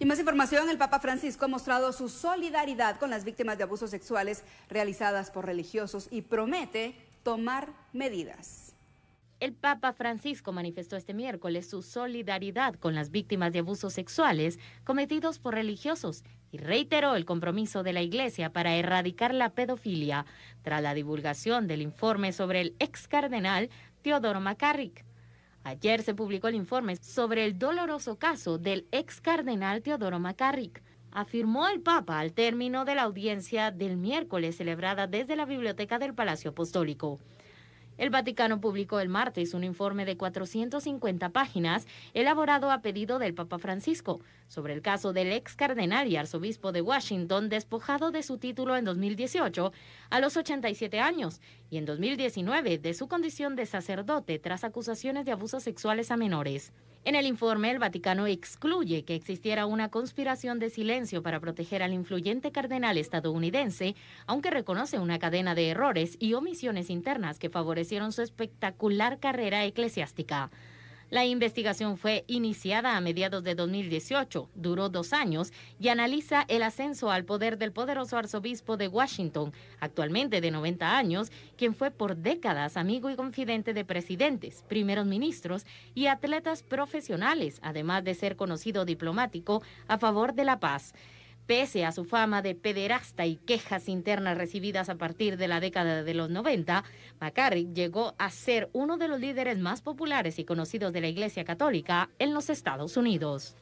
Y más información, el Papa Francisco ha mostrado su solidaridad con las víctimas de abusos sexuales realizadas por religiosos y promete tomar medidas. El Papa Francisco manifestó este miércoles su solidaridad con las víctimas de abusos sexuales cometidos por religiosos y reiteró el compromiso de la Iglesia para erradicar la pedofilia tras la divulgación del informe sobre el ex cardenal Teodoro McCarrick. Ayer se publicó el informe sobre el doloroso caso del ex cardenal Teodoro McCarrick. Afirmó el Papa al término de la audiencia del miércoles celebrada desde la biblioteca del Palacio Apostólico. El Vaticano publicó el martes un informe de 450 páginas elaborado a pedido del Papa Francisco sobre el caso del ex cardenal y arzobispo de Washington despojado de su título en 2018 a los 87 años y en 2019 de su condición de sacerdote tras acusaciones de abusos sexuales a menores. En el informe, el Vaticano excluye que existiera una conspiración de silencio para proteger al influyente cardenal estadounidense, aunque reconoce una cadena de errores y omisiones internas que favorecieron su espectacular carrera eclesiástica. La investigación fue iniciada a mediados de 2018, duró dos años y analiza el ascenso al poder del poderoso arzobispo de Washington, actualmente de 90 años, quien fue por décadas amigo y confidente de presidentes, primeros ministros y atletas profesionales, además de ser conocido diplomático a favor de la paz. Pese a su fama de pederasta y quejas internas recibidas a partir de la década de los 90, McCarrick llegó a ser uno de los líderes más populares y conocidos de la Iglesia Católica en los Estados Unidos.